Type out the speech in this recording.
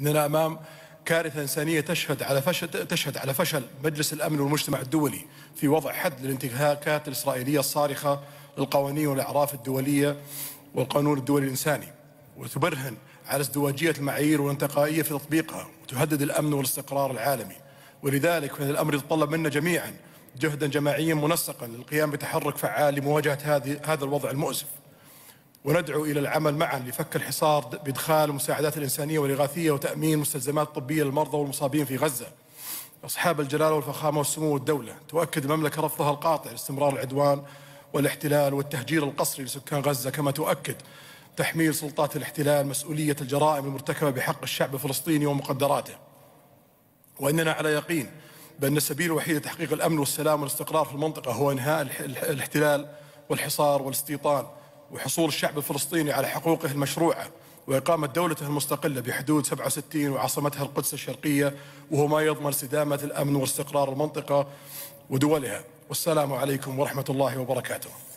اننا امام كارثه انسانيه تشهد على فشل تشهد على فشل مجلس الامن والمجتمع الدولي في وضع حد للانتهاكات الاسرائيليه الصارخه للقوانين والاعراف الدوليه والقانون الدولي الانساني وتبرهن على ازدواجيه المعايير والانتقائيه في تطبيقها وتهدد الامن والاستقرار العالمي ولذلك فهذا الامر يتطلب منا جميعا جهدا جماعيا منسقا للقيام بتحرك فعال لمواجهه هذه هذا الوضع المؤسف وندعو إلى العمل معا لفك الحصار بإدخال المساعدات الإنسانية والإغاثية وتأمين مستلزمات طبية للمرضى والمصابين في غزة أصحاب الجلالة والفخامة والسمو والدولة تؤكد المملكة رفضها القاطع لاستمرار العدوان والاحتلال والتهجير القسري لسكان غزة كما تؤكد تحميل سلطات الاحتلال مسؤولية الجرائم المرتكبة بحق الشعب الفلسطيني ومقدراته وإننا على يقين بأن السبيل الوحيد لتحقيق الأمن والسلام والاستقرار في المنطقة هو إنهاء الاحتلال والحصار والاستيطان وحصول الشعب الفلسطيني على حقوقه المشروعه وإقامة دولته المستقلة بحدود 67 وعاصمتها القدس الشرقية وهو ما يضمن استدامة الأمن واستقرار المنطقة ودولها والسلام عليكم ورحمة الله وبركاته